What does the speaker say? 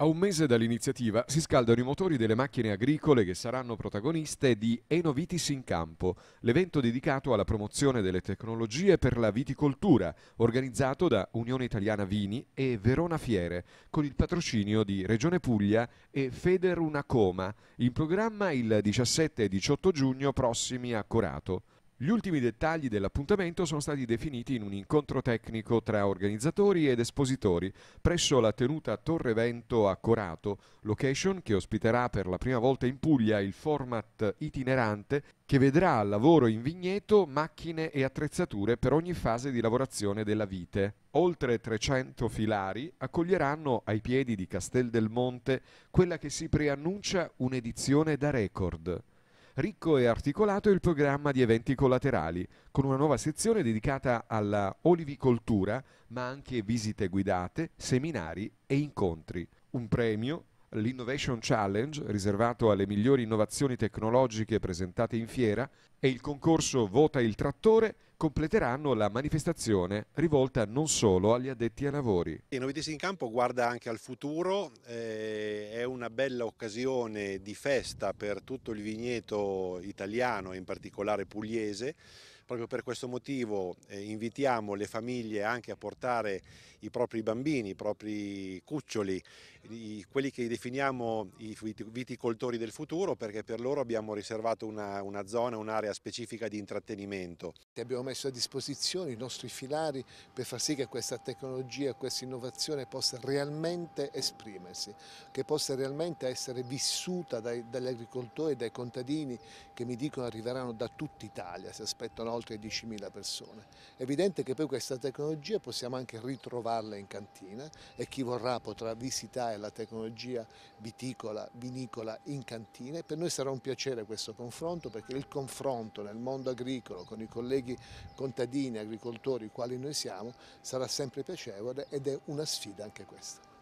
A un mese dall'iniziativa si scaldano i motori delle macchine agricole che saranno protagoniste di Enovitis in Campo, l'evento dedicato alla promozione delle tecnologie per la viticoltura, organizzato da Unione Italiana Vini e Verona Fiere, con il patrocinio di Regione Puglia e Feder Unacoma, in programma il 17 e 18 giugno prossimi a Corato. Gli ultimi dettagli dell'appuntamento sono stati definiti in un incontro tecnico tra organizzatori ed espositori presso la tenuta Torre Vento a Corato, location che ospiterà per la prima volta in Puglia il format itinerante che vedrà al lavoro in vigneto macchine e attrezzature per ogni fase di lavorazione della vite. Oltre 300 filari accoglieranno ai piedi di Castel del Monte quella che si preannuncia un'edizione da record. Ricco e articolato il programma di eventi collaterali, con una nuova sezione dedicata alla olivicoltura, ma anche visite guidate, seminari e incontri. Un premio l'Innovation Challenge, riservato alle migliori innovazioni tecnologiche presentate in fiera, e il concorso Vota il trattore completeranno la manifestazione rivolta non solo agli addetti ai lavori. Innovitis in campo guarda anche al futuro, eh, è una bella occasione di festa per tutto il vigneto italiano, in particolare pugliese, Proprio per questo motivo eh, invitiamo le famiglie anche a portare i propri bambini, i propri cuccioli, i, quelli che definiamo i viticoltori del futuro perché per loro abbiamo riservato una, una zona, un'area specifica di intrattenimento. Abbiamo messo a disposizione i nostri filari per far sì che questa tecnologia, questa innovazione possa realmente esprimersi, che possa realmente essere vissuta dagli agricoltori, dai contadini che mi dicono arriveranno da tutta Italia, si aspettano oltre 10.000 persone. È evidente che poi questa tecnologia possiamo anche ritrovarla in cantina e chi vorrà potrà visitare la tecnologia viticola, vinicola in cantina per noi sarà un piacere questo confronto perché il confronto nel mondo agricolo con i colleghi contadini, agricoltori, quali noi siamo, sarà sempre piacevole ed è una sfida anche questa.